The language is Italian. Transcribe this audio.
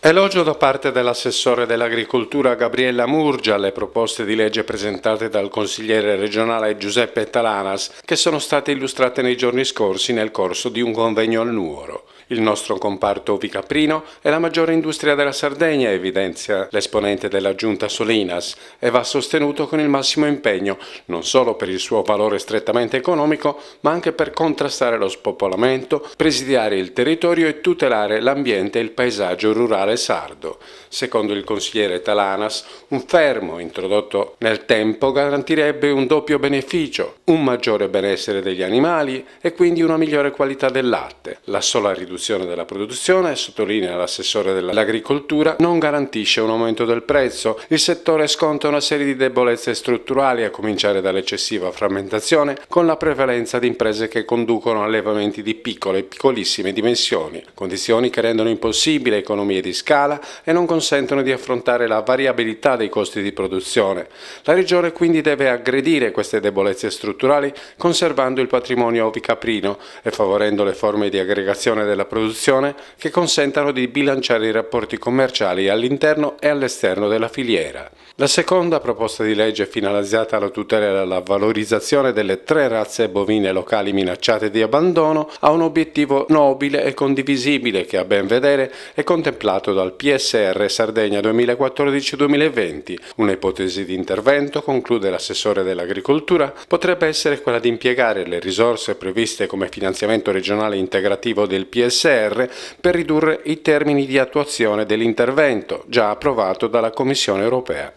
Elogio da parte dell'assessore dell'agricoltura Gabriella Murgia alle proposte di legge presentate dal consigliere regionale Giuseppe Talanas che sono state illustrate nei giorni scorsi nel corso di un convegno al Nuoro. Il nostro comparto ovicaprino è la maggiore industria della Sardegna, evidenzia l'esponente della giunta Solinas, e va sostenuto con il massimo impegno, non solo per il suo valore strettamente economico, ma anche per contrastare lo spopolamento, presidiare il territorio e tutelare l'ambiente e il paesaggio rurale sardo. Secondo il consigliere Talanas, un fermo introdotto nel tempo garantirebbe un doppio beneficio, un maggiore benessere degli animali e quindi una migliore qualità del latte. La sola riduzione riduzione della produzione, sottolinea l'assessore dell'agricoltura, non garantisce un aumento del prezzo. Il settore sconta una serie di debolezze strutturali, a cominciare dall'eccessiva frammentazione, con la prevalenza di imprese che conducono allevamenti di piccole e piccolissime dimensioni, condizioni che rendono impossibile economie di scala e non consentono di affrontare la variabilità dei costi di produzione. La Regione quindi deve aggredire queste debolezze strutturali conservando il patrimonio ovicaprino e favorendo le forme di aggregazione della produzione che consentano di bilanciare i rapporti commerciali all'interno e all'esterno della filiera. La seconda proposta di legge finalizzata alla tutela e alla valorizzazione delle tre razze bovine locali minacciate di abbandono ha un obiettivo nobile e condivisibile che a ben vedere è contemplato dal PSR Sardegna 2014-2020. Un'ipotesi di intervento, conclude l'assessore dell'agricoltura, potrebbe essere quella di impiegare le risorse previste come finanziamento regionale integrativo del PSR PSR per ridurre i termini di attuazione dell'intervento già approvato dalla Commissione europea.